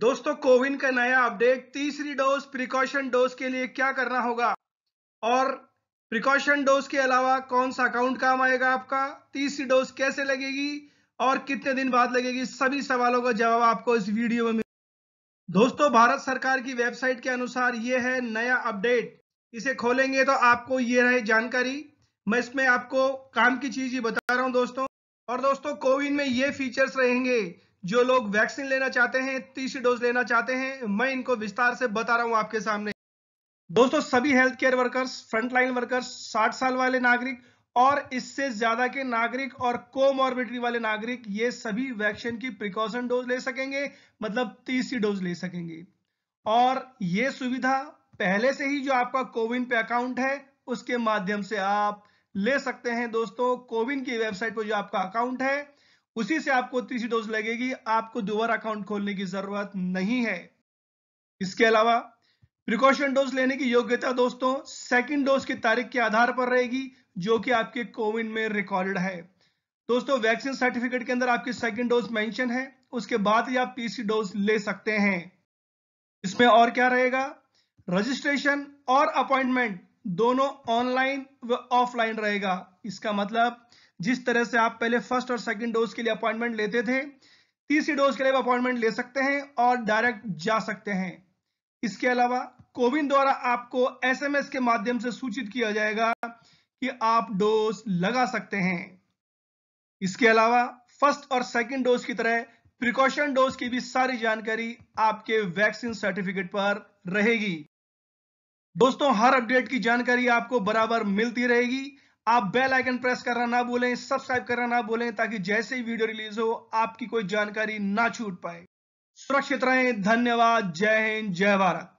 दोस्तों कोविन का नया अपडेट तीसरी डोज प्रिकॉशन डोज के लिए क्या करना होगा और प्रिकॉशन डोज के अलावा कौन सा अकाउंट काम आएगा आपका तीसरी डोज कैसे लगेगी और कितने दिन बाद लगेगी सभी सवालों का जवाब आपको इस वीडियो में दोस्तों भारत सरकार की वेबसाइट के अनुसार ये है नया अपडेट इसे खोलेंगे तो आपको ये रहे जानकारी मैं इसमें आपको काम की चीज ही बता रहा हूं दोस्तों और दोस्तों कोविन में ये फीचर्स रहेंगे जो लोग वैक्सीन लेना चाहते हैं तीसरी डोज लेना चाहते हैं मैं इनको विस्तार से बता रहा हूं आपके सामने दोस्तों सभी health care workers frontline workers साठ साल वाले नागरिक और इससे ज्यादा के नागरिक और कोमॉर्बिडिटी वाले नागरिक ये सभी वैक्सीन की प्रिकॉशन डोज ले सकेंगे मतलब तीसरी डोज ले सकेंगे और ये सुविधा पहले से ही जो आपका कोविन पे अकाउंट है उसके माध्यम से आप ले सकते हैं दोस्तों कोविन की वेबसाइट पर जो आपका अकाउंट है उसी से आपको तीसरी डोज लगेगी आपको दोबारा अकाउंट खोलने की जरूरत नहीं है इसके अलावा प्रिकॉशन डोज लेने की योग्यता दोस्तों सेकंड डोज की तारीख के आधार पर रहेगी जो कि आपके कोविन में रिकॉर्ड है दोस्तों वैक्सीन सर्टिफिकेट के अंदर आपकी सेकंड डोज मेंशन है उसके बाद ही आप तीसरी डोज ले सकते हैं इसमें और क्या रहेगा रजिस्ट्रेशन और अपॉइंटमेंट दोनों ऑनलाइन व ऑफलाइन रहेगा इसका मतलब जिस तरह से आप पहले फर्स्ट और सेकंड डोज के लिए अपॉइंटमेंट लेते थे तीसरी डोज के लिए अपॉइंटमेंट ले सकते हैं और डायरेक्ट जा सकते हैं इसके अलावा कोविन द्वारा आपको एसएमएस के माध्यम से सूचित किया जाएगा कि आप डोज लगा सकते हैं इसके अलावा फर्स्ट और सेकंड डोज की तरह प्रिकॉशन डोज की भी सारी जानकारी आपके वैक्सीन सर्टिफिकेट पर रहेगी दोस्तों हर अपडेट की जानकारी आपको बराबर मिलती रहेगी आप बेल आइकन प्रेस करना ना भूलें सब्सक्राइब करना ना भूलें ताकि जैसे ही वीडियो रिलीज हो आपकी कोई जानकारी ना छूट पाए सुरक्षित रहें धन्यवाद जय हिंद जय भारत